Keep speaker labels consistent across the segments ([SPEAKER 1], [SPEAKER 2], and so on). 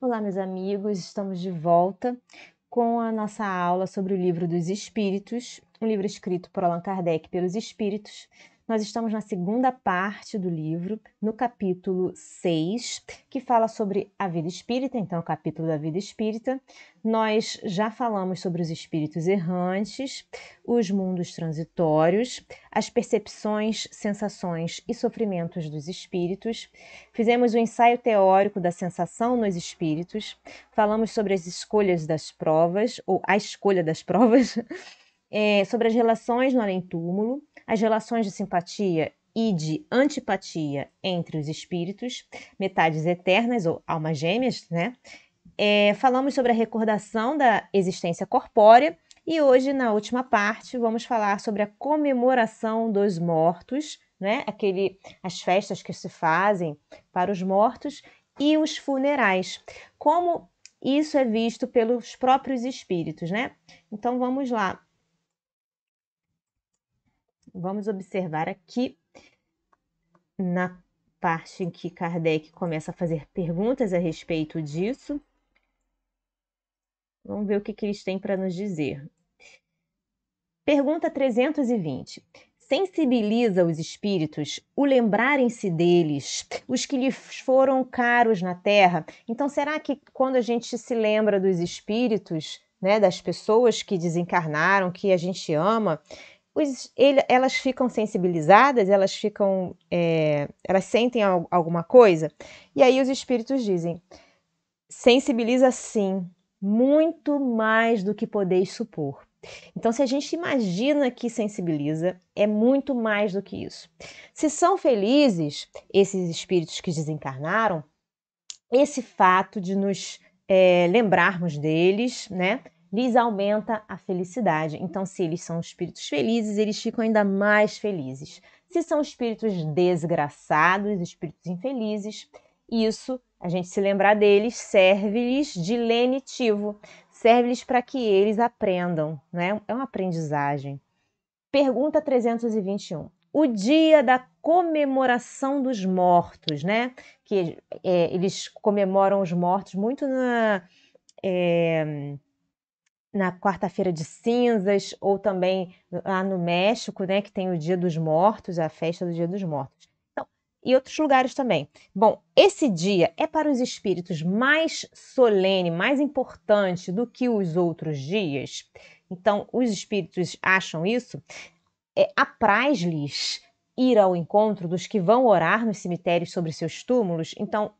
[SPEAKER 1] Olá, meus amigos, estamos de volta com a nossa aula sobre o livro dos Espíritos, um livro escrito por Allan Kardec pelos Espíritos, nós estamos na segunda parte do livro, no capítulo 6, que fala sobre a vida espírita, então, é o capítulo da vida espírita. Nós já falamos sobre os espíritos errantes, os mundos transitórios, as percepções, sensações e sofrimentos dos espíritos. Fizemos o um ensaio teórico da sensação nos espíritos, falamos sobre as escolhas das provas, ou a escolha das provas. É, sobre as relações no além-túmulo, as relações de simpatia e de antipatia entre os espíritos, metades eternas ou almas gêmeas, né? É, falamos sobre a recordação da existência corpórea e hoje, na última parte, vamos falar sobre a comemoração dos mortos, né? Aquele, as festas que se fazem para os mortos e os funerais. Como isso é visto pelos próprios espíritos, né? Então vamos lá vamos observar aqui na parte em que Kardec começa a fazer perguntas a respeito disso. Vamos ver o que, que eles têm para nos dizer. Pergunta 320. Sensibiliza os espíritos o lembrarem-se deles, os que lhes foram caros na terra. Então, será que quando a gente se lembra dos espíritos, né, das pessoas que desencarnaram, que a gente ama, os, ele, elas ficam sensibilizadas, elas ficam, é, elas sentem al alguma coisa. E aí os espíritos dizem: sensibiliza sim, muito mais do que podeis supor. Então, se a gente imagina que sensibiliza, é muito mais do que isso. Se são felizes esses espíritos que desencarnaram, esse fato de nos é, lembrarmos deles, né, lhes aumenta a felicidade. Então, se eles são espíritos felizes, eles ficam ainda mais felizes. Se são espíritos desgraçados, espíritos infelizes, isso, a gente se lembrar deles, serve-lhes de lenitivo, serve-lhes para que eles aprendam, né? É uma aprendizagem. Pergunta 321. O dia da comemoração dos mortos, né? Que é, eles comemoram os mortos muito na. É, na quarta-feira de cinzas, ou também lá no México, né, que tem o Dia dos Mortos, a festa do Dia dos Mortos. Então, e outros lugares também. Bom, esse dia é para os espíritos mais solene, mais importante do que os outros dias. Então, os espíritos acham isso. É, apraz-lhes ir ao encontro dos que vão orar nos cemitérios sobre seus túmulos. Então,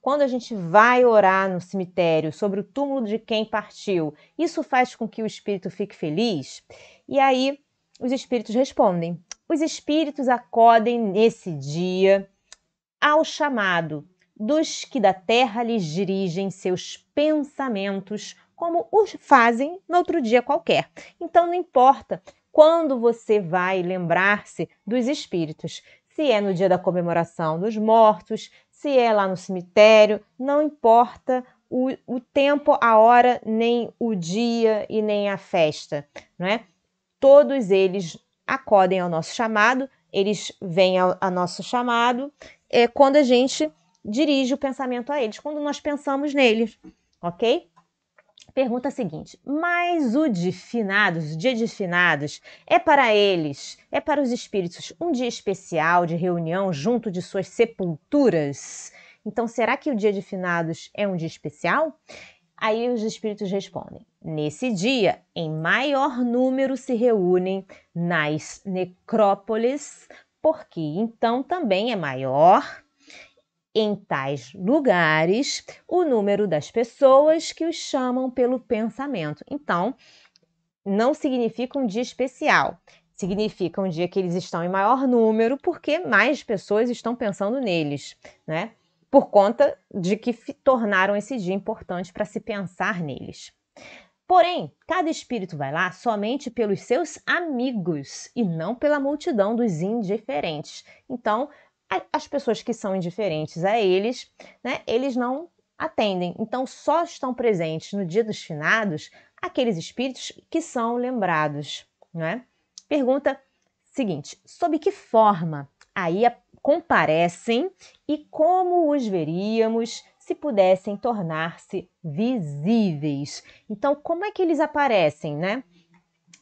[SPEAKER 1] quando a gente vai orar no cemitério sobre o túmulo de quem partiu, isso faz com que o espírito fique feliz? E aí os espíritos respondem. Os espíritos acodem nesse dia ao chamado dos que da terra lhes dirigem seus pensamentos, como os fazem no outro dia qualquer. Então não importa quando você vai lembrar-se dos espíritos, se é no dia da comemoração dos mortos, se é lá no cemitério, não importa o, o tempo, a hora, nem o dia e nem a festa, não é? Todos eles acodem ao nosso chamado, eles vêm ao, ao nosso chamado é quando a gente dirige o pensamento a eles, quando nós pensamos neles, ok? Pergunta seguinte: mas o de finados, o dia de finados, é para eles, é para os espíritos, um dia especial de reunião junto de suas sepulturas? Então, será que o dia de finados é um dia especial? Aí os espíritos respondem: Nesse dia, em maior número se reúnem nas necrópolis, porque então também é maior em tais lugares o número das pessoas que os chamam pelo pensamento. Então, não significa um dia especial, significa um dia que eles estão em maior número porque mais pessoas estão pensando neles, né? Por conta de que tornaram esse dia importante para se pensar neles. Porém, cada espírito vai lá somente pelos seus amigos e não pela multidão dos indiferentes. Então, as pessoas que são indiferentes a eles, né, eles não atendem. Então, só estão presentes no dia dos finados aqueles espíritos que são lembrados. Né? Pergunta seguinte: sob que forma aí comparecem e como os veríamos se pudessem tornar-se visíveis? Então, como é que eles aparecem, né?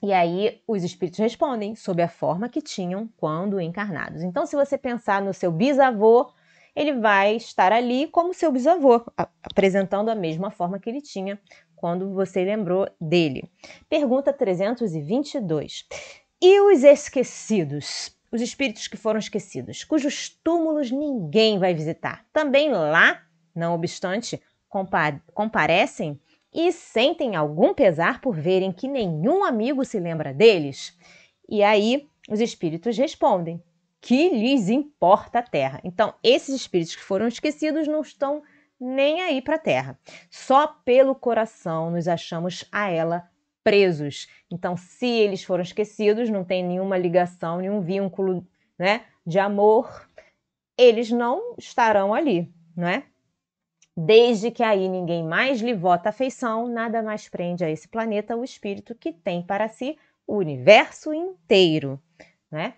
[SPEAKER 1] E aí os espíritos respondem sob a forma que tinham quando encarnados. Então, se você pensar no seu bisavô, ele vai estar ali como seu bisavô, apresentando a mesma forma que ele tinha quando você lembrou dele. Pergunta 322. E os esquecidos? Os espíritos que foram esquecidos, cujos túmulos ninguém vai visitar. Também lá, não obstante, comparecem e sentem algum pesar por verem que nenhum amigo se lembra deles? E aí os espíritos respondem: que lhes importa a terra? Então, esses espíritos que foram esquecidos não estão nem aí para a terra. Só pelo coração nos achamos a ela presos. Então, se eles foram esquecidos, não tem nenhuma ligação, nenhum vínculo, né, de amor, eles não estarão ali, não é? Desde que aí ninguém mais lhe vota afeição, nada mais prende a esse planeta o espírito que tem para si o universo inteiro, né?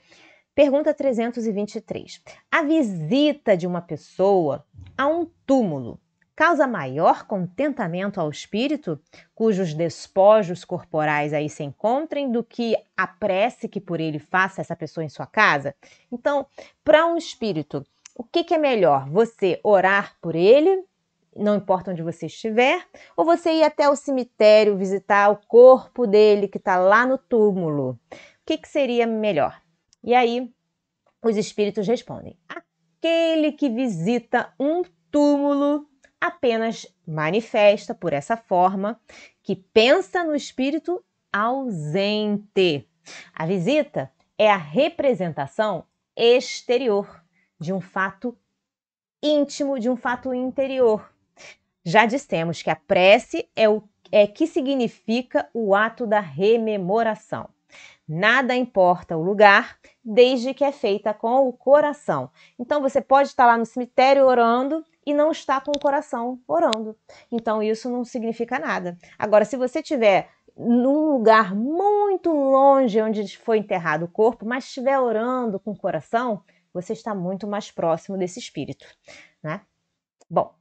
[SPEAKER 1] Pergunta 323. A visita de uma pessoa a um túmulo causa maior contentamento ao espírito, cujos despojos corporais aí se encontrem, do que a prece que por ele faça essa pessoa em sua casa? Então, para um espírito, o que, que é melhor? Você orar por ele não importa onde você estiver, ou você ir até o cemitério visitar o corpo dele que está lá no túmulo. O que, que seria melhor? E aí os espíritos respondem: aquele que visita um túmulo apenas manifesta por essa forma que pensa no espírito ausente. A visita é a representação exterior de um fato íntimo, de um fato interior. Já dissemos que a prece é o é que significa o ato da rememoração. Nada importa o lugar, desde que é feita com o coração. Então você pode estar lá no cemitério orando e não estar com o coração orando. Então isso não significa nada. Agora, se você tiver num lugar muito longe onde foi enterrado o corpo, mas estiver orando com o coração, você está muito mais próximo desse espírito, né? Bom,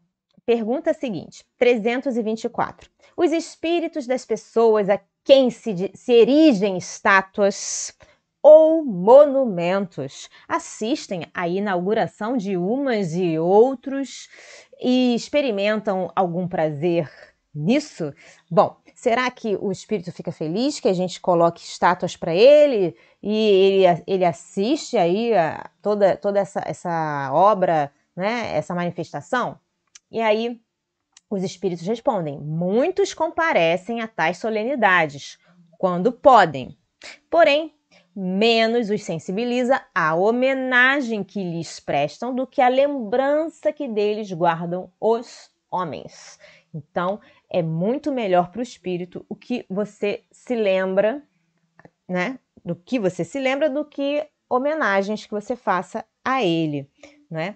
[SPEAKER 1] Pergunta seguinte, 324. Os espíritos das pessoas a quem se, se erigem estátuas ou monumentos assistem à inauguração de umas e outros e experimentam algum prazer nisso? Bom, será que o espírito fica feliz que a gente coloque estátuas para ele e ele, ele assiste aí a toda, toda essa, essa obra, né, essa manifestação? E aí os espíritos respondem: Muitos comparecem a tais solenidades, quando podem. Porém, menos os sensibiliza a homenagem que lhes prestam do que a lembrança que deles guardam os homens. Então, é muito melhor para o espírito o que você se lembra, né? Do que você se lembra do que homenagens que você faça a ele, né?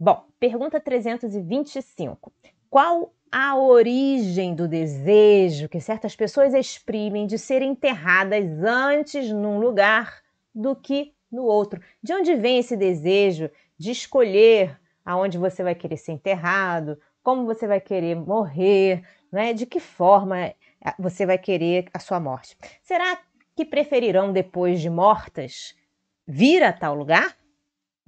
[SPEAKER 1] Bom, pergunta 325. Qual a origem do desejo que certas pessoas exprimem de serem enterradas antes num lugar do que no outro? De onde vem esse desejo de escolher aonde você vai querer ser enterrado, como você vai querer morrer, né? De que forma eh, você vai querer a sua morte? Será que preferirão depois de mortas vir a tal lugar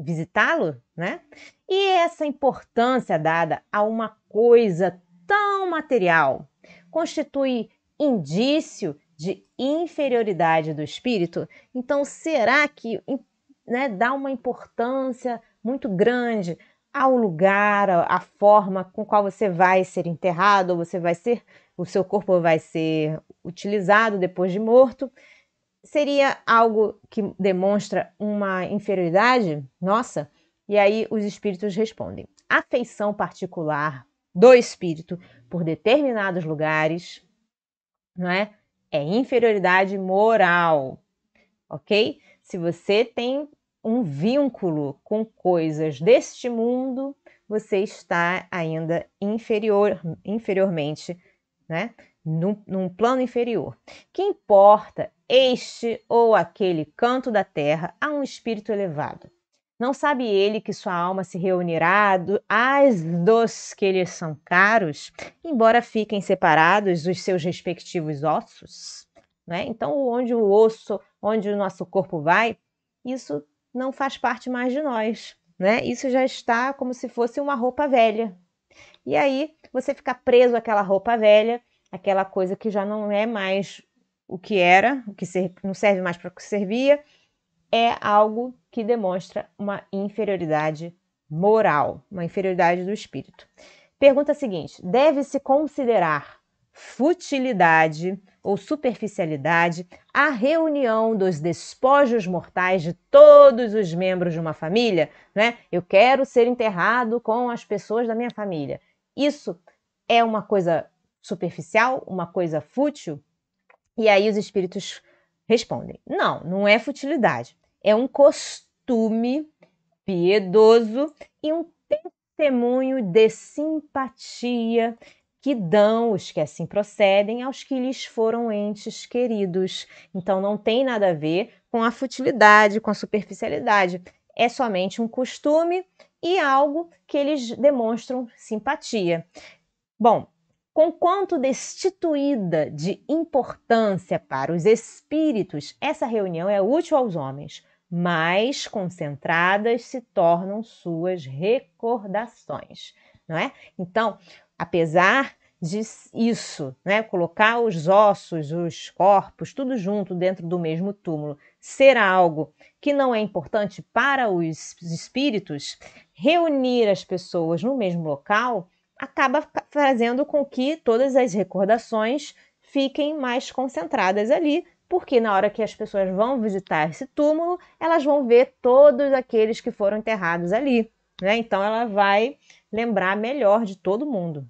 [SPEAKER 1] visitá-lo, né? E essa importância dada a uma coisa tão material constitui indício de inferioridade do espírito? Então, será que né, dá uma importância muito grande ao lugar, à forma com qual você vai ser enterrado, ou você vai ser, o seu corpo vai ser utilizado depois de morto? seria algo que demonstra uma inferioridade nossa? E aí os espíritos respondem: afeição particular do espírito por determinados lugares, não é? É inferioridade moral, ok? Se você tem um vínculo com coisas deste mundo, você está ainda inferior, inferiormente, né? Num, num plano inferior. O que importa este ou aquele canto da terra a um espírito elevado. Não sabe ele que sua alma se reunirá do, às dos que lhe são caros, embora fiquem separados os seus respectivos ossos? Né? Então, onde o osso, onde o nosso corpo vai, isso não faz parte mais de nós. Né? Isso já está como se fosse uma roupa velha. E aí você fica preso àquela roupa velha, aquela coisa que já não é mais o que era, o que ser, não serve mais para o que servia, é algo que demonstra uma inferioridade moral, uma inferioridade do espírito. Pergunta seguinte: deve-se considerar futilidade ou superficialidade a reunião dos despojos mortais de todos os membros de uma família, né? Eu quero ser enterrado com as pessoas da minha família. Isso é uma coisa superficial, uma coisa fútil? E aí os espíritos respondem: não, não é futilidade. É um costume piedoso e um testemunho de simpatia que dão os que assim procedem aos que lhes foram entes queridos. Então não tem nada a ver com a futilidade, com a superficialidade. É somente um costume e algo que eles demonstram simpatia. Bom, Conquanto destituída de importância para os espíritos, essa reunião é útil aos homens, mais concentradas se tornam suas recordações, não é? Então, apesar disso, né, colocar os ossos, os corpos, tudo junto dentro do mesmo túmulo, ser algo que não é importante para os espíritos, reunir as pessoas no mesmo local acaba fazendo com que todas as recordações fiquem mais concentradas ali, porque na hora que as pessoas vão visitar esse túmulo, elas vão ver todos aqueles que foram enterrados ali. Né? Então ela vai lembrar melhor de todo mundo.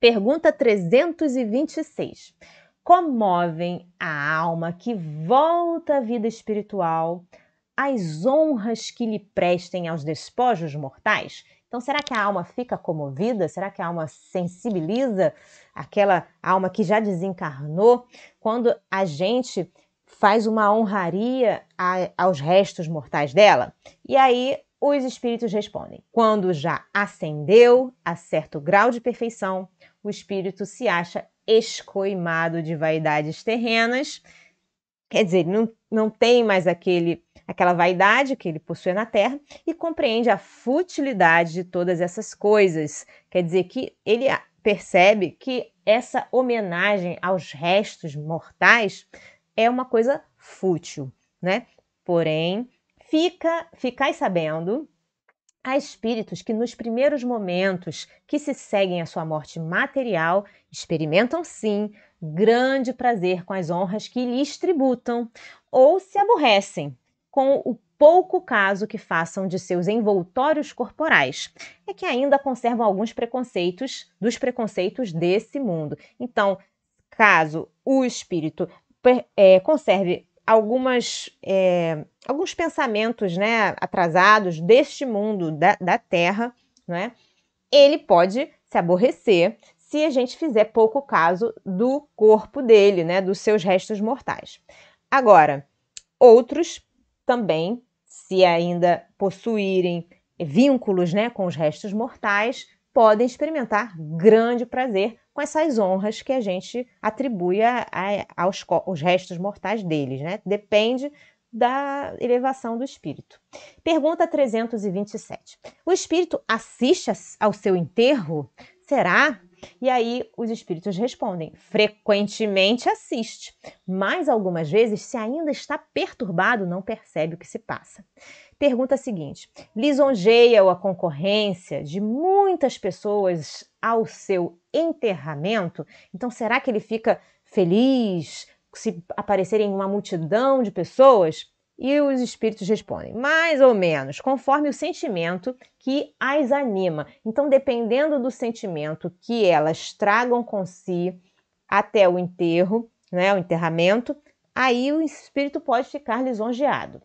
[SPEAKER 1] Pergunta 326. Comovem a alma que volta à vida espiritual as honras que lhe prestem aos despojos mortais? Então, será que a alma fica comovida? Será que a alma sensibiliza aquela alma que já desencarnou? Quando a gente faz uma honraria a, aos restos mortais dela? E aí os espíritos respondem: quando já ascendeu a certo grau de perfeição, o espírito se acha escoimado de vaidades terrenas. Quer dizer, não, não tem mais aquele aquela vaidade que ele possui na terra e compreende a futilidade de todas essas coisas. Quer dizer que ele percebe que essa homenagem aos restos mortais é uma coisa fútil, né? Porém, fica, ficai sabendo Há espíritos que, nos primeiros momentos que se seguem à sua morte material, experimentam sim grande prazer com as honras que lhes tributam, ou se aborrecem com o pouco caso que façam de seus envoltórios corporais, é que ainda conservam alguns preconceitos dos preconceitos desse mundo. Então, caso o espírito é, conserve algumas é, alguns pensamentos né, atrasados deste mundo da, da Terra, né, ele pode se aborrecer se a gente fizer pouco caso do corpo dele, né, dos seus restos mortais. Agora, outros também, se ainda possuírem vínculos né, com os restos mortais, podem experimentar grande prazer com essas honras que a gente atribui a, a, aos, os restos mortais deles. Né? Depende da elevação do espírito. Pergunta 327. O espírito assiste ao seu enterro? Será e aí os espíritos respondem: frequentemente assiste, mas algumas vezes, se ainda está perturbado, não percebe o que se passa. Pergunta seguinte: lisonjeia a concorrência de muitas pessoas ao seu enterramento? Então, será que ele fica feliz se aparecerem uma multidão de pessoas? E os espíritos respondem, mais ou menos, conforme o sentimento que as anima. Então, dependendo do sentimento que elas tragam com si até o enterro, né, o enterramento, aí o espírito pode ficar lisonjeado.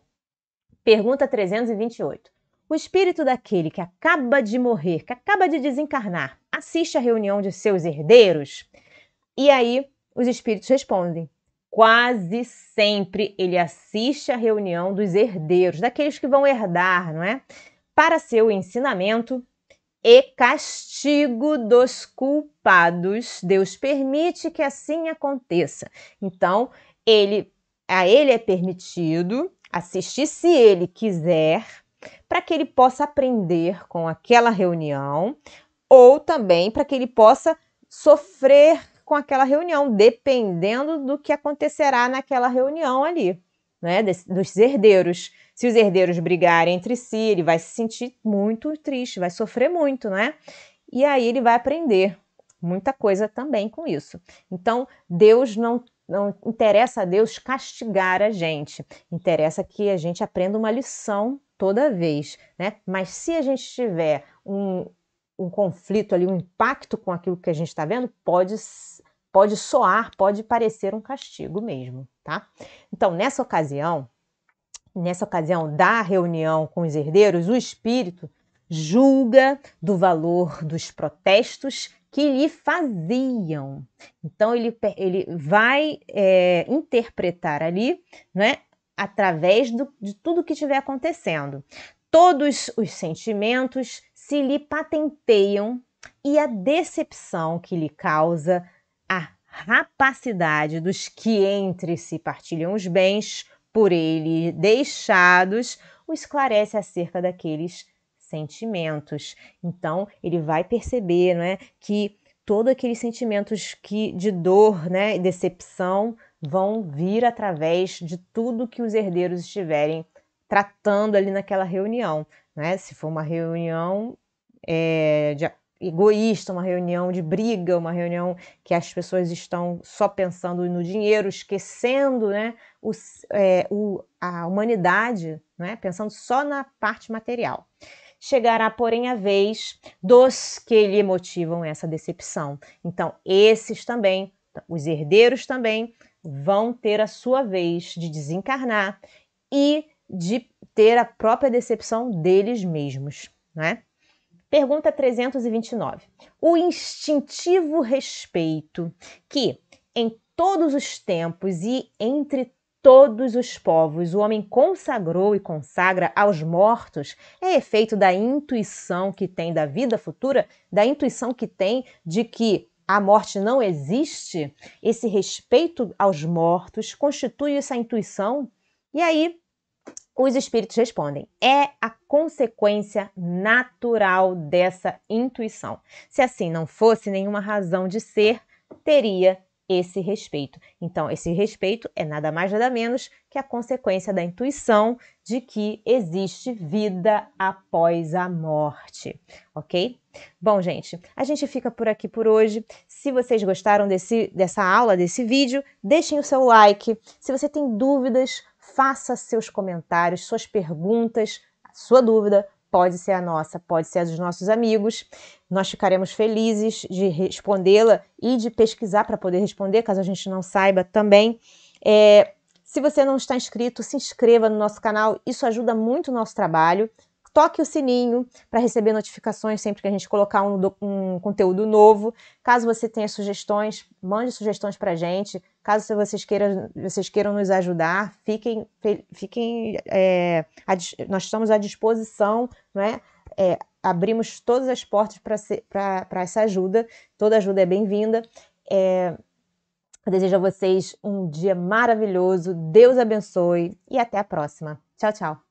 [SPEAKER 1] Pergunta 328. O espírito daquele que acaba de morrer, que acaba de desencarnar, assiste à reunião de seus herdeiros? E aí os espíritos respondem: quase sempre ele assiste à reunião dos herdeiros, daqueles que vão herdar, não é? Para seu ensinamento e castigo dos culpados, Deus permite que assim aconteça. Então, ele a ele é permitido assistir se ele quiser, para que ele possa aprender com aquela reunião ou também para que ele possa sofrer com aquela reunião, dependendo do que acontecerá naquela reunião ali, né? dos herdeiros. Se os herdeiros brigarem entre si, ele vai se sentir muito triste, vai sofrer muito, né? E aí ele vai aprender muita coisa também com isso. Então, Deus não não interessa a Deus castigar a gente, interessa que a gente aprenda uma lição toda vez, né? Mas se a gente tiver um, um conflito ali, um impacto com aquilo que a gente está vendo, pode pode soar, pode parecer um castigo mesmo, tá? Então, nessa ocasião, nessa ocasião da reunião com os herdeiros, o espírito julga do valor dos protestos que lhe faziam. Então ele, ele vai é, interpretar ali, né, através do, de tudo que estiver acontecendo. Todos os sentimentos se lhe patenteiam e a decepção que lhe causa rapacidade dos que entre si partilham os bens por ele deixados, o esclarece acerca daqueles sentimentos. Então, ele vai perceber né, que todos aqueles sentimentos que de dor né, e decepção vão vir através de tudo que os herdeiros estiverem tratando ali naquela reunião. Né? Se for uma reunião é, de, egoísta, uma reunião de briga, uma reunião que as pessoas estão só pensando no dinheiro, esquecendo né, o, é, o, a humanidade, né, pensando só na parte material. Chegará, porém, a vez dos que lhe motivam essa decepção. Então, esses também, os herdeiros também, vão ter a sua vez de desencarnar e de ter a própria decepção deles mesmos, né? Pergunta 329. O instintivo respeito que, em todos os tempos e entre todos os povos o homem consagrou e consagra aos mortos é efeito da intuição que tem da vida futura, da intuição que tem de que a morte não existe, esse respeito aos mortos constitui essa intuição. E aí, os espíritos respondem. É a consequência natural dessa intuição. Se assim não fosse nenhuma razão de ser, teria esse respeito. Então, esse respeito é nada mais nada menos que a consequência da intuição de que existe vida após a morte, ok? Bom, gente, a gente fica por aqui por hoje. Se vocês gostaram desse, dessa aula, desse vídeo, deixem o seu like. Se você tem dúvidas, faça seus comentários, suas perguntas, sua dúvida pode ser a nossa, pode ser a dos nossos amigos. Nós ficaremos felizes de respondê-la e de pesquisar para poder responder, caso a gente não saiba também. É, se você não está inscrito, se inscreva no nosso canal, isso ajuda muito o nosso trabalho toque o sininho para receber notificações sempre que a gente colocar um, um, conteúdo novo. Caso você tenha sugestões, mande sugestões para a gente. Caso vocês queiram, vocês queiram nos ajudar, fiquem, fiquem é, a, nós estamos à disposição, não é? é abrimos todas as portas para essa ajuda. Toda ajuda é bem-vinda. É, eu desejo a vocês um dia maravilhoso. Deus abençoe e até a próxima. Tchau, tchau.